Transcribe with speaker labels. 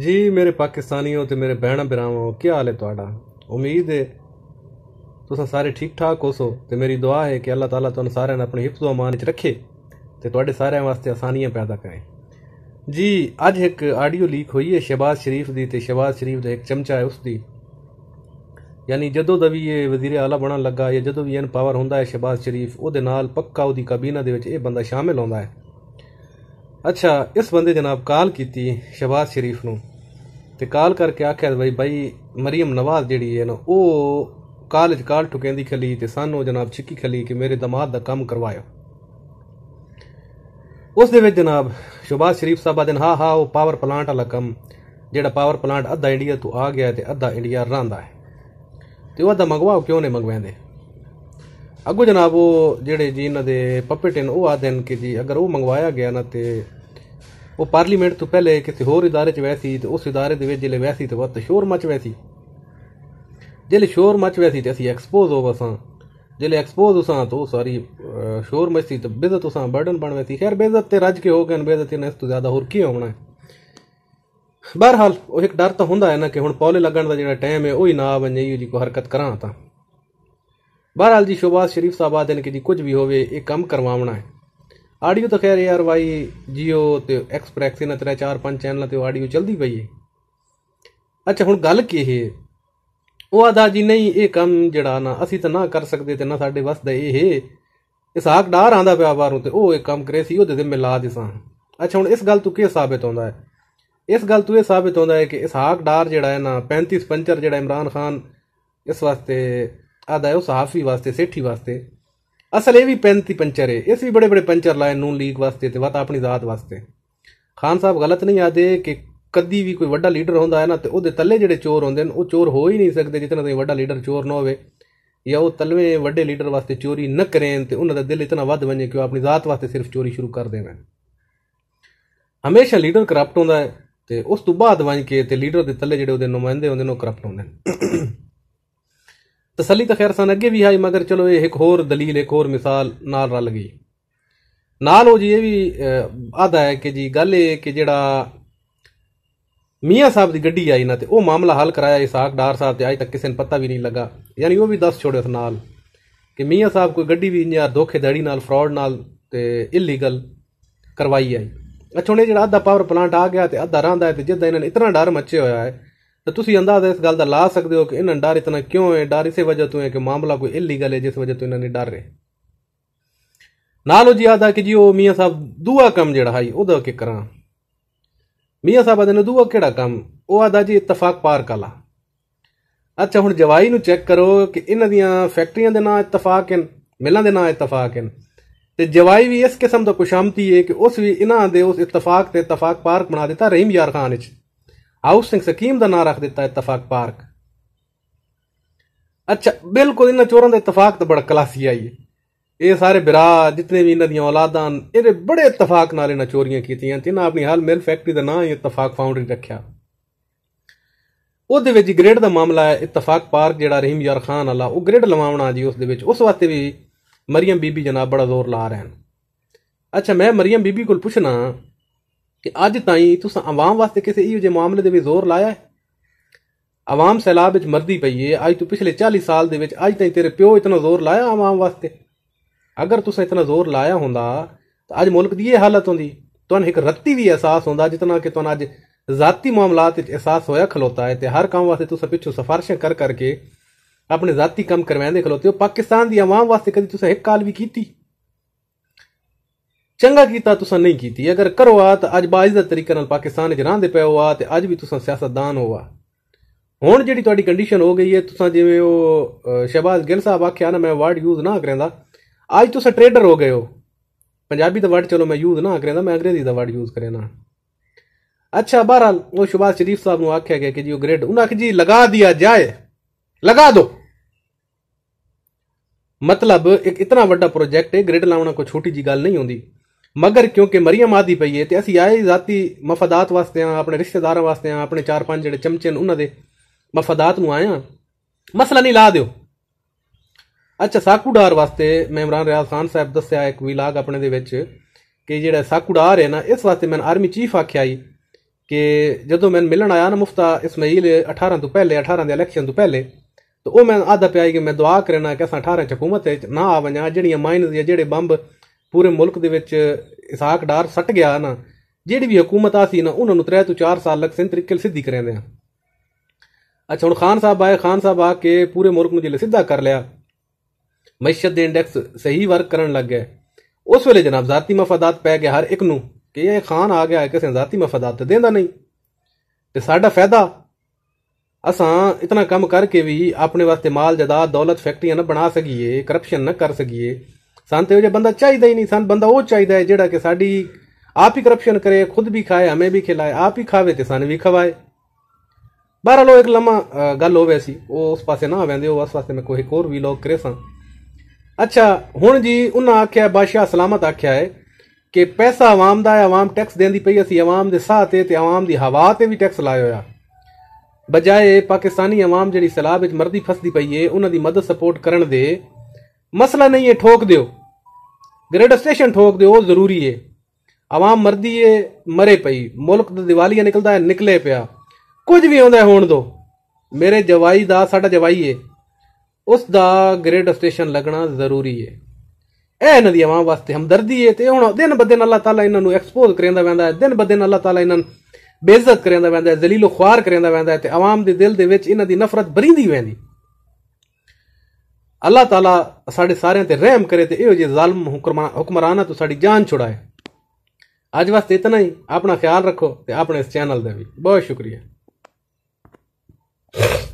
Speaker 1: ਜੀ ਮੇਰੇ ਪਾਕਿਸਤਾਨੀਓ ਤੇ ਮੇਰੇ ਬਹਿਣਾ ਭਰਾਵਾਂ ਕੀ ਹਾਲ ਹੈ ਤੁਹਾਡਾ ਉਮੀਦ ਹੈ ਤੁਸੀਂ ਸਾਰੇ ਠੀਕ ਠਾਕ ਹੋਸੋ ਤੇ ਮੇਰੀ ਦੁਆ ਹੈ ਕਿ ਅੱਲਾਹ ਤਾਲਾ ਤੁਹਾਨੂੰ ਸਾਰਿਆਂ ਨੂੰ ਆਪਣੀ ਹਿਫਜ਼ ਅਮਾਨ ਵਿੱਚ ਰੱਖੇ ਤੇ ਤੁਹਾਡੇ ਸਾਰਿਆਂ ਵਾਸਤੇ ਆਸਾਨੀਆਂ ਪੈਦਾ ਕਰੇ ਜੀ ਅੱਜ ਇੱਕ ਆਡੀਓ ਲੀਕ ਹੋਈ ਹੈ ਸ਼ਹਿਬਾਜ਼ ਸ਼ਰੀਫ ਦੀ ਤੇ ਸ਼ਹਿਬਾਜ਼ ਸ਼ਰੀਫ ਦਾ ਇੱਕ ਚਮਚਾ ਹੈ ਉਸ ਦੀ ਯਾਨੀ ਜਦੋਂ ਦਾ ਵੀ ਇਹ ਵਜ਼ੀਰ ਆਲਾ ਬਣਨ ਲੱਗਾ ਜਾਂ ਜਦੋਂ ਵੀ ਇਹਨ ਪਾਵਰ ਹੁੰਦਾ ਹੈ ਸ਼ਹਿਬਾਜ਼ ਸ਼ਰੀਫ ਉਹਦੇ ਨਾਲ ਪੱਕਾ ਉਹਦੀ ਕਬੀਨਾ ਦੇ ਵਿੱਚ ਇਹ ਬੰਦਾ ਸ਼ਾਮਿਲ ਹੁੰਦਾ ਹੈ ਅੱਛਾ ਇਸ ਬੰਦੇ ਜਨਾਬ ਕਾਲ ਕੀਤੀ ਸ਼ਬਾਦ ਸ਼ਰੀਫ ਨੂੰ ਤੇ ਕਾਲ ਕਰਕੇ ਆਖਿਆ ਬਈ ਬਾਈ ਮਰੀਮ ਨਵਾਜ਼ ਜਿਹੜੀ ਹੈ ਨਾ ਉਹ ਕਾਲਜ ਕਾਲ ਟੁਕੈਂਦੀ ਖਲੀ ਤੇ ਸਾਨੂੰ ਜਨਾਬ ਚਿੱਕੀ ਖਲੀ ਕਿ ਮੇਰੇ ਦਿਮਾਗ ਦਾ ਕੰਮ ਕਰਵਾਇਓ ਉਸ ਦੇ ਵਿੱਚ ਜਨਾਬ ਸ਼ਬਾਦ ਸ਼ਰੀਫ ਸਾਹਿਬ ਆਦਨ ਹਾ ਹਾ ਉਹ ਪਾਵਰ ਪਲਾਂਟ ਵਾਲਾ ਕੰਮ ਜਿਹੜਾ ਪਾਵਰ ਪਲਾਂਟ ਅੱਧਾ ਇੰਡੀਆ ਤੋਂ ਆ ਗਿਆ ਤੇ ਅੱਧਾ ਇੰਡੀਆ ਰਾਂਦਾ ਹੈ ਤੇ ਉਹ ਅੱਧਾ ਮੰਗਵਾਓ ਕਿਉਂ ਨਹੀਂ ਮੰਗਵਾਉਂਦੇ ਅਗੋ ਜਨਾਬ ਉਹ ਜਿਹੜੇ ਜੀ ਇਹਨਾਂ ਦੇ ਪਪੇਟ ਨੇ ਉਹ ਆ ਦੇਣ ਕਿ ਜੀ ਅਗਰ ਉਹ ਮੰਗਵਾਇਆ ਗਿਆ ਨਾ ਤੇ ਉਹ ਪਾਰਲੀਮੈਂਟ ਤੋਂ ਪਹਿਲੇ ਕਿਸੇ ਹੋਰ ਇਦਾਰੇ 'ਚ ਵੈਸੀ ਤੇ ਉਸ ਇਦਾਰੇ ਦੇ ਵਿੱਚ ਜਿਹੜੇ ਵੈਸੀ ਤੇ ਬਹੁਤ ਸ਼ੋਰ ਮਚ ਵੈਸੀ ਜਿਲੇ ਸ਼ੋਰ ਮਚ ਵੈਸੀ ਤੇ ਅਸੀਂ ਐਕਸਪੋਜ਼ ਹੋ ਵਸਾਂ ਜਿਲੇ ਐਕਸਪੋਜ਼ ਉਸਾਂ ਤੋਂ ਸਾਰੀ ਸ਼ੋਰ ਮਸਤੀ ਤੇ ਬੇਇੱਜ਼ਤ ਉਸਾਂ ਬਰਡਨ ਬਣ ਵੈਸੀ ਖੈਰ ਬੇਇੱਜ਼ਤ ਤੇ ਰੱਜ ਕੇ ਹੋ ਗਏ ਬੇਇੱਜ਼ਤੀ ਨੇ ਇਸ ਤੋਂ ਜ਼ਿਆਦਾ ਹੋਰ ਕੀ ਹੋਣਾ ਬਹਰਹਾਲ ਉਹ ਇੱਕ ਡਰ ਤਾਂ ਹੁੰਦਾ ਹੈ ਨਾ ਕਿ ਹੁਣ ਪੌਲੇ ਲੱਗਣ ਦਾ ਜਿਹੜਾ ਟਾਈਮ ਹੈ ਉਹ ਹੀ ਨਾ ਬਣ ਜਾਈ ਜੀ ਕੋ ਹਰਕਤ ਕਰਾਂ ਤਾਂ ਬਹਰਾਲ ਜੀ ਸ਼ੋਬਾਜ਼ ਸ਼ਰੀਫ ਸਾਹਿਬ ਆਦਨ ਕਿ ਜੀ ਕੁਝ ਵੀ ਹੋਵੇ ਇਹ ਕੰਮ ਕਰਵਾਉਣਾ ਹੈ ਆਡੀਓ ਤਾਂ ਖੈਰ ਯਾਰ ਵਾਈ ਜੀਓ ਤੇ ਐਕਸਪ੍ਰੈਸ ਇਹਨਾਂ ਤਰ੍ਹਾਂ ਚਾਰ ਪੰਜ ਚੈਨਲਾਂ ਤੇ ਆਡੀਓ ਚਲਦੀ ਪਈ ਹੈ ਅੱਛਾ ਹੁਣ ਗੱਲ ਕੀ ਹੈ ਉਹ ਆਦਾ ਜੀ ਨਹੀਂ ਇਹ ਕੰਮ ਜਿਹੜਾ ਨਾ ਅਸੀਂ ਤਾਂ ਨਾ ਕਰ ਸਕਦੇ ਤੇ ਨਾ ਸਾਡੇ ਵੱਸ ਦਾ ਇਹ ਇਸਾਕ ਡਾਰ ਆਂਦਾ ਪਿਆ ਬਾਰੋਂ ਤੇ ਉਹ ਇਹ ਕੰਮ ਕਰੇ ਸੀ ਉਹਦੇ ਤੇ ਮਿਲਾ ਦਿਸਾਂ ਅੱਛਾ ਹੁਣ ਇਸ ਗੱਲ ਤੋਂ ਕੀ ਸਾਬਤ ਹੁੰਦਾ ਹੈ ਇਸ ਗੱਲ ਤੋਂ ਇਹ ਸਾਬਤ ਹੁੰਦਾ ਹੈ ਕਿ ਇਸਾਕ ਡਾਰ ਜਿਹੜਾ ਹੈ ਨਾ 35 ਪੰਚਰ ਜਿਹੜਾ ਇਮਰਾਨ ਖਾਨ ਇਸ ਵਾਸਤੇ ਆਦਾ ਉਹ ਸਹਾਫੀ ਵਾਸਤੇ ਸੇਠੀ ਵਾਸਤੇ ਅਸਲ ਇਹ ਵੀ ਪੈਂਤੀ ਪੰਚਰ ਹੈ ਇਸ ਵੀ ਬੜੇ ਬੜੇ ਪੰਚਰ ਲਾਏ ਨੂਨ ਲੀਗ ਵਾਸਤੇ ਤੇ ਵਤ ਆਪਣੀ ਜ਼ਾਤ ਵਾਸਤੇ ਖਾਨ ਸਾਹਿਬ ਗਲਤ ਨਹੀਂ ਆਦੇ ਕਿ ਕਦੀ ਵੀ ਕੋਈ ਵੱਡਾ ਲੀਡਰ ਹੁੰਦਾ ਹੈ ਨਾ ਤੇ ਉਹਦੇ ਤੱਲੇ ਜਿਹੜੇ ਚੋਰ ਹੁੰਦੇ ਨੇ ਉਹ ਚੋਰ ਹੋ ਹੀ ਨਹੀਂ ਸਕਦੇ ਜਿੰਨਾ ਤੇ ਵੱਡਾ ਲੀਡਰ ਚੋਰ ਨਾ ਹੋਵੇ ਜਾਂ ਉਹ ਤਲਵੇਂ ਵੱਡੇ ਲੀਡਰ ਵਾਸਤੇ ਚੋਰੀ ਨਾ ਕਰਨ ਤੇ ਉਹਨਾਂ ਦਾ ਦਿਲ ਇਤਨਾ ਵੱਧ ਬਣੇ ਕਿ ਉਹ ਆਪਣੀ ਜ਼ਾਤ ਵਾਸਤੇ ਸਿਰਫ ਚੋਰੀ ਸ਼ੁਰੂ ਕਰ ਦੇਣ ਹਮੇਸ਼ਾ ਲੀਡਰ ਕਰਪਟ ਹੁੰਦਾ ਹੈ ਤੇ ਉਸ ਤੋਂ ਬਾਅਦ ਬਣ ਕੇ ਤੇ ਲੀਡਰ ਦੇ ਤੱਲੇ ਜਿਹੜੇ ਉਹਦੇ ਨੁਮਾਇੰਦੇ ਹੁੰਦੇ ਨੇ ਉਹ ਕਰਪਟ ਹੁੰਦੇ ਨੇ ਤਸੱਲੀ ਤਾਂ ਖੈਰ ਸਨ ਅੱਗੇ ਵੀ ਆਈ ਮਗਰ ਚਲੋ ਇਹ ਇੱਕ ਹੋਰ ਦਲੀਲ ਇੱਕ ਹੋਰ ਮਿਸਾਲ ਨਾਲ ਰਲ ਗਈ ਨਾਲ ਹੋ ਜੀ ਇਹ ਵੀ ਆਦਾ ਹੈ ਕਿ ਜੀ ਗੱਲ ਇਹ ਕਿ ਜਿਹੜਾ ਮੀਆਂ ਸਾਹਿਬ ਦੀ ਗੱਡੀ ਆਈ ਨਾ ਤੇ ਉਹ ਮਾਮਲਾ ਹੱਲ ਕਰਾਇਆ ਇਸਾਕ ਡਾਰ ਸਾਹਿਬ ਤੇ ਅਜੇ ਤੱਕ ਕਿਸੇ ਨੂੰ ਪਤਾ ਵੀ ਨਹੀਂ ਲੱਗਾ ਯਾਨੀ ਉਹ ਵੀ ਦੱਸ ਛੋੜਿਆ ਨਾਲ ਕਿ ਮੀਆਂ ਸਾਹਿਬ ਕੋਈ ਗੱਡੀ ਵੀ ਯਾਰ ਧੋਖੇਦੜੀ ਨਾਲ ਫਰਾਡ ਨਾਲ ਤੇ ਇਲੀਗਲ ਕਰਵਾਈ ਆਈ ਅੱਛਾ ਉਹਨੇ ਜਿਹੜਾ ਅੱਧਾ ਪਾਵਰ ਪਲਾਂਟ ਆ ਗਿਆ ਤੇ ਅੱਧਾ ਰਹਿੰਦਾ ਹੈ ਤੇ ਜਿੱਦਾਂ ਇਹਨਾਂ ਨੇ ਇਤਨਾ ਡਰ ਮੱਚੇ ਹੋਇਆ ਹੈ ਤਾਂ ਤੁਸੀਂ ਅੰਦਾਜ਼ਾ ਇਸ ਗੱਲ ਦਾ ਲਾ ਸਕਦੇ ਹੋ ਕਿ ਇਹਨਾਂ ਡਰ ਇਤਨਾ ਕਿਉਂ ਹੈ ਡਰ ਇਸੇ ਵਜ੍ਹਾ ਤੋਂ ਹੈ ਕਿ ਮਾਮਲਾ ਕੋਈ ਇਲੀਗਲ ਹੈ ਜਿਸ ਵਜ੍ਹਾ ਤੋਂ ਇਹਨਾਂ ਨੇ ਡਰ ਰਹੇ ਨਾਲੋ ਜੀ ਆਦਾ ਕਿ ਜੀ ਉਹ ਮੀਆਂ ਸਾਹਿਬ ਦੂਆ ਕੰਮ ਜਿਹੜਾ ਹੈ ਉਹਦਾ ਕਿ ਕਰਾਂ ਮੀਆਂ ਸਾਹਿਬ ਨੇ ਦੂਆ ਕਿਹੜਾ ਕੰਮ ਉਹ ਆਦਾ ਜੀ ਇਤਫਾਕ ਪਾਰ ਕਲਾ ਅੱਛਾ ਹੁਣ ਜਵਾਈ ਨੂੰ ਚੈੱਕ ਕਰੋ ਕਿ ਇਹਨਾਂ ਦੀਆਂ ਫੈਕਟਰੀਆਂ ਦੇ ਨਾਂ ਇਤਫਾਕ ਹਨ ਮਿਲਾਂ ਦੇ ਨਾਂ ਇਤਫਾਕ ਹਨ ਤੇ ਜਵਾਈ ਵੀ ਇਸ ਕਿਸਮ ਦਾ ਕੁਸ਼ਾਮਤੀ ਹੈ ਕਿ ਉਸ ਵੀ ਇਹਨਾਂ ਦੇ ਉਸ ਇਤਫਾਕ ਤੇ ਇਤਫਾਕ ਪਾਰਕ ਬਣਾ ਦਿੱਤਾ ਰਹੀਮ ਯਾਰ ਖਾਨ ਵਿੱਚ ਆਉਸ ਸਿੰਘ ਸਕੀਮ ਦਾ ਨਾਂ ਰੱਖ ਦਿੱਤਾ ਇਤਫਾਕ ਪਾਰਕ ਅੱਛਾ ਬਿਲਕੁਲ ਇਹਨਾਂ ਚੋਰਾਂ ਦਾ ਇਤਫਾਕ ਤਾਂ ਬੜਾ ਕਲਾਸੀ ਆਈ ਹੈ ਇਹ ਸਾਰੇ ਬਿਰਾ ਜਿਤਨੇ ਵੀ ਇਹਨਾਂ ਦੀਆਂ ਔਲਾਦਾਂ ਇਹਦੇ ਬੜੇ ਇਤਫਾਕ ਨਾਲ ਇਹਨਾਂ ਚੋਰੀਆਂ ਕੀਤੀਆਂ ਤੇ ਨਾ ਆਪਣੀ ਹਾਲ ਮਿਲ ਫੈਕਟਰੀ ਦਾ ਨਾਂ ਇਤਫਾਕ ਫਾਊਂਡਰੀ ਰੱਖਿਆ ਉਹਦੇ ਵਿੱਚ ਗ੍ਰੇਡ ਦਾ ਮਾਮਲਾ ਹੈ ਇਤਫਾਕ ਪਾਰਕ ਜਿਹੜਾ ਰਹੀਮ ਯਾਰ ਖਾਨ ਵਾਲਾ ਉਹ ਗ੍ਰੇਡ ਲਵਾਉਣਾ ਜੀ ਉਸ ਦੇ ਵਿੱਚ ਉਸ ਵਾਸਤੇ ਵੀ ਮਰੀਮ ਬੀਬੀ ਜਨਾਬ ਬੜਾ ਜ਼ੋਰ ਲਾ ਰਹੇ ਹਨ ਅੱਛਾ ਮੈਂ ਮਰੀਮ ਬੀਬੀ ਕੋਲ ਪੁੱਛਣਾ ਕਿ ਅੱਜ ਤਾਈਂ ਤੁਸੀਂ ਆਵਾਮ ਵਾਸਤੇ ਕਿਸੇ ਇਹੋ ਜਿਹੇ ਮਾਮਲੇ ਦੇ ਵਿੱਚ ਜ਼ੋਰ ਲਾਇਆ ਹੈ ਆਵਾਮ ਸੈਲਾਬ ਵਿੱਚ ਮਰਦੀ ਪਈ ਏ ਅੱਜ ਤੂੰ ਪਿਛਲੇ 40 ਸਾਲ ਦੇ ਵਿੱਚ ਅੱਜ ਤਾਈਂ ਤੇਰੇ ਪਿਓ ਇਤਨਾ ਜ਼ੋਰ ਲਾਇਆ ਆਵਾਮ ਵਾਸਤੇ ਅਗਰ ਤੁਸੀਂ ਇਤਨਾ ਜ਼ੋਰ ਲਾਇਆ ਹੁੰਦਾ ਤਾਂ ਅੱਜ ਮੁਲਕ ਦੀ ਇਹ ਹਾਲਤ ਹੁੰਦੀ ਤੁਹਾਨੂੰ ਇੱਕ ਰੱਤੀ ਵੀ ਅਹਿਸਾਸ ਹੁੰਦਾ ਜਿਤਨਾ ਕਿ ਤੁਹਾਨੂੰ ਅੱਜ ਜ਼ਾਤੀ ਮਾਮਲਾਤ ਵਿੱਚ ਅਹਿਸਾਸ ਹੋਇਆ ਖਲੋਤਾ ਹੈ ਤੇ ਹਰ ਕੰਮ ਵਾਸਤੇ ਤੁਸੀਂ ਪਿੱਛੋਂ ਸਫਾਰਸ਼ਾਂ ਕਰ ਕਰਕੇ ਆਪਣੇ ਜ਼ਾਤੀ ਕੰਮ ਕਰਵਾਉਂਦੇ ਖਲੋਤੇ ਹੋ ਪਾਕਿਸਤਾਨ ਦੀ ਆਵਾਮ ਵਾਸਤੇ ਕਦੀ ਤੁਸੀਂ ਇੱਕ ਕਾਲ ਵੀ ਕੀਤੀ ਚੰਗਾ ਕੀਤਾ ਤੁਸੀਂ ਨਹੀਂ ਕੀਤੀ ਅਗਰ ਕਰੋ ਆ ਤਾਂ ਅੱਜ ਬਾਜ ਦਾ ਤਰੀਕੇ ਨਾਲ ਪਾਕਿਸਤਾਨ 'ਚ ਰਹਿੰਦੇ ਪਏ ਹੋ ਆ ਤੇ ਅੱਜ ਵੀ ਤੁਸੀਂ ਸਿਆਸਤਦਾਨ ਹੋ ਆ ਹੁਣ ਜਿਹੜੀ ਤੁਹਾਡੀ ਕੰਡੀਸ਼ਨ ਹੋ ਗਈ ਹੈ ਤੁਸੀਂ ਜਿਵੇਂ ਉਹ ਸ਼ਹਿਬਾਜ਼ ਗਿੱਲ ਸਾਹਿਬ ਆਖਿਆ ਨਾ ਮੈਂ ਵਰਡ ਯੂਜ਼ ਨਾ ਕਰਦਾ ਅੱਜ ਤੁਸੀਂ ਟ੍ਰੇਡਰ ਹੋ ਗਏ ਹੋ ਪੰਜਾਬੀ ਦਾ ਵਰਡ ਚਲੋ ਮੈਂ ਯੂਜ਼ ਨਾ ਕਰਦਾ ਮੈਂ ਅੰਗਰੇਜ਼ੀ ਦਾ ਵਰਡ ਯੂਜ਼ ਕਰਨਾ ਅੱਛਾ ਬਹਰਾਲ ਉਹ ਸ਼ਹਿਬਾਜ਼ ਸ਼ਰੀਫ ਸਾਹਿਬ ਨੂੰ ਆਖਿਆ ਗਿਆ ਕਿ ਜੀ ਉਹ ਗ੍ਰੇਡ ਉਹਨਾਂ ਕਿ ਜੀ ਲਗਾ ਦਿਆ ਜਾਏ ਲਗਾ ਦੋ ਮਤਲਬ ਇੱਕ ਇਤਨਾ ਵੱਡਾ ਪ੍ਰੋਜੈਕਟ ਹੈ ਗ੍ਰਿਡ ਲਾਉਣਾ ਕੋਈ ਛੋਟੀ ਜੀ ਗੱਲ ਨਹੀਂ ਹੁੰਦੀ ਮਗਰ ਕਿਉਂਕਿ ਮਰੀਮ ਆਦੀ ਪਈ ਹੈ ਤੇ ਅਸੀਂ ਆਏ ذاتی ਮਫਾਦਾਤ ਵਾਸਤੇ ਆ ਆਪਣੇ ਰਿਸ਼ਤੇਦਾਰਾਂ ਵਾਸਤੇ ਆ ਆਪਣੇ ਚਾਰ ਪੰਜ ਜਿਹੜੇ ਚਮਚੇ ਉਹਨਾਂ ਦੇ ਮਫਾਦਾਤ ਨੂੰ ਆਇਆ ਮਸਲਾ ਨਹੀਂ ਲਾ ਦਿਓ ਅੱਛਾ ਸਾਕੂਡਾਰ ਵਾਸਤੇ ਮੈਂ ਇਮਰਾਨ ਰਿਆਜ਼ ਖਾਨ ਸਾਹਿਬ ਦੱਸਿਆ ਇੱਕ ਵਿਲਾਗ ਆਪਣੇ ਦੇ ਵਿੱਚ ਕਿ ਜਿਹੜਾ ਸਾਕੂਡਾਰ ਹੈ ਨਾ ਇਸ ਵਾਸਤੇ ਮੈਂ ਆਰਮੀ ਚੀਫ ਆਖਿਆ ਹੀ ਕਿ ਜਦੋਂ ਮੈਂ ਮਿਲਣ ਆਇਆ ਨਾ ਮੁਫਤਾ ਇਸਮਾਈਲ 18 ਤੋਂ ਪਹਿਲੇ 18 ਦੇ ਇਲੈਕਸ਼ਨ ਤੋਂ ਪਹਿਲੇ ਤਾਂ ਉਹ ਮੈਂ ਆਦਾ ਪਿਆ ਕਿ ਮੈਂ ਦੁਆ ਕਰਨਾ ਕਿ ਅਸਾਂ 18 ਚ ਹਕੂਮਤ ਨਾ ਆਵਣਾ ਜਿਹੜੀਆਂ ਮਾਈਨਸ ਜਿਹੜੇ ਬੰਬ ਪੂਰੇ ਮੁਲਕ ਦੇ ਵਿੱਚ ਇਸਾਕ ਡਾਰ ਸੱਟ ਗਿਆ ਨਾ ਜਿਹੜੀ ਵੀ ਹਕੂਮਤ ਆ ਸੀ ਨਾ ਉਹਨਾਂ ਨੂੰ 3 ਤੋਂ 4 ਸਾਲ ਲੱਗ ਸਨ ਤਰੀਕੇ ਨਾਲ ਸਿੱਧੀ ਕਰਿਆਂਦੇ ਆ ਅੱਛਾ ਹੁਣ ਖਾਨ ਸਾਹਿਬ ਆਏ ਖਾਨ ਸਾਹਿਬ ਆ ਕੇ ਪੂਰੇ ਮੁਲਕ ਨੂੰ ਜਿਲੇ ਸਿੱਧਾ ਕਰ ਲਿਆ ਮੈਸ਼ਦ ਦੇ ਇੰਡੈਕਸ ਸਹੀ ਵਰਕ ਕਰਨ ਲੱਗ ਗਏ ਉਸ ਵੇਲੇ ਜਨਾਬ ਜ਼ਾਤੀ ਮਫਾਦਾਤ ਪੈ ਗਿਆ ਹਰ ਇੱਕ ਨੂੰ ਕਿ ਇਹ ਖਾਨ ਆ ਗਿਆ ਕਿਸੇ ਜ਼ਾਤੀ ਮਫਾਦਾਤ ਤੇ ਦੇਂਦਾ ਨਹੀਂ ਤੇ ਸਾਡਾ ਫਾਇਦਾ ਅਸਾਂ ਇਤਨਾ ਕੰਮ ਕਰਕੇ ਵੀ ਆਪਣੇ ਵਾਸਤੇ ਮਾਲ ਜਦਾਦ ਦੌਲਤ ਫੈਕਟਰੀਆਂ ਨਾ ਬਣਾ ਸਕੀਏ ਕਰਪਸ਼ਨ ਨਾ ਕਰ ਸਕੀਏ ਸਾਨੂੰ ਤੇ ਉਹ ਜੇ ਬੰਦਾ ਚਾਹੀਦਾ ਹੀ ਨਹੀਂ ਸਾਨੂੰ ਬੰਦਾ ਉਹ ਚਾਹੀਦਾ ਹੈ ਜਿਹੜਾ ਕਿ ਸਾਡੀ ਆਪ ਹੀ ਕਰਪਸ਼ਨ ਕਰੇ ਖੁਦ ਵੀ ਖਾਏ ਹਮੇ ਵੀ ਖਿਲਾਏ ਆਪ ਹੀ ਖਾਵੇ ਤੇ ਸਾਨੂੰ ਵੀ ਖਵਾਏ ਬਹਰਲ ਉਹ ਇੱਕ ਲੰਮਾ ਗੱਲ ਹੋਵੇ ਸੀ ਉਹ ਉਸ ਪਾਸੇ ਨਾ ਆਵੰਦੇ ਉਹ ਉਸ ਪਾਸੇ ਮੈਂ ਕੋਈ ਹੋਰ ਵੀ ਲੋਕ ਕਰੇ ਸਾਂ ਅੱਛਾ ਹੁਣ ਜੀ ਉਹਨਾਂ ਆਖਿਆ ਬਾਦਸ਼ਾਹ ਸਲਾਮਤ ਆਖਿਆ ਹੈ ਕਿ ਪੈਸਾ ਆਵਾਮ ਦਾ ਹੈ ਆਵਾਮ ਟੈਕਸ ਦੇਂਦੀ ਪਈ ਅਸੀਂ ਆਵਾਮ ਦੇ ਸਾਹ ਤੇ ਤੇ ਆਵਾਮ ਦੀ ਹਵਾ ਤੇ ਵੀ ਟੈਕਸ ਲਾਇਆ ਹੋਇਆ ਬਜਾਏ ਪਾਕਿਸਤਾਨੀ ਆਵਾਮ ਜਿਹੜੀ ਸਲਾਬ ਵਿੱਚ ਮਰਦੀ ਫਸਦੀ ਪਈ ਹੈ ਉਹਨਾਂ ਦੀ ਮਦਦ ਸਪੋਰਟ ਕਰਨ ਦੇ ਮਸਲਾ ਨਹੀਂ ਇਹ ਠੋਕ ਦਿਓ ਗ੍ਰੇਡ ਸਟੇਸ਼ਨ ਠੋਕ ਦਿਓ ਜ਼ਰੂਰੀ ਏ ਆਵਾਮ ਮਰਦੀ ਏ ਮਰੇ ਪਈ ਮੁਲਕ ਦਾ ਦੀਵਾਲੀਆ ਨਿਕਲਦਾ ਨਿਕਲੇ ਪਿਆ ਕੁਝ ਵੀ ਆਉਂਦਾ ਹੋਣ ਦੋ ਮੇਰੇ ਜਵਾਈ ਦਾ ਸਾਡਾ ਜਵਾਈ ਏ ਉਸ ਦਾ ਗ੍ਰੇਡ ਸਟੇਸ਼ਨ ਲੱਗਣਾ ਜ਼ਰੂਰੀ ਏ ਇਹ ਇਹਨਾਂ ਦੀ ਆਵਾਮ ਵਾਸਤੇ ਹਮਦਰਦੀ ਏ ਤੇ ਹੁਣ ਦਿਨ ਬਦਨ ਅੱਲਾਹ ਤਾਲਾ ਇਹਨਾਂ ਨੂੰ ਐਕਸਪੋਜ਼ ਕਰੇਂਦਾ ਵੈਂਦਾ ਹੈ ਦਿਨ ਬਦਨ ਅੱਲਾਹ ਤਾਲਾ ਇਹਨਾਂ ਨੂੰ ਬੇਇੱਜ਼ਤ ਕਰੇਂਦਾ ਵੈਂਦਾ ਹੈ ਜ਼ਲੀਲੋ ਖੁਆਰ ਕਰੇਂਦਾ ਵੈਂਦਾ ਹੈ ਤੇ ਆਵਾਮ ਦੇ ਦਿਲ ਦੇ ਵਿੱਚ ਇਹਨਾਂ ਦੀ ਨਫ਼ਰਤ ਭਰੀਂਦੀ ਵੈਂਦੀ ਅੱਲਾਹ ਤਾਲਾ ਸਾਡੇ ਸਾਰਿਆਂ ਤੇ ਰਹਿਮ ਕਰੇ ਤੇ ਇਹੋ ਜਿਹੇ ਜ਼ਾਲਮ ਹੁਕਮਰਾਨਾਂ ਤੋਂ ਸਾਡੀ ਜਾਨ ਛੁਡਾਏ ਅੱਜ ਵਾਸਤੇ ਇਤਨਾ ਹੀ ਆਪਣਾ ਖਿਆਲ ਰੱਖੋ ਤੇ ਆਪਣੇ ਇਸ ਚੈਨਲ ਦਾ ਵੀ ਬਹੁਤ ਸ਼ੁਕਰੀਆ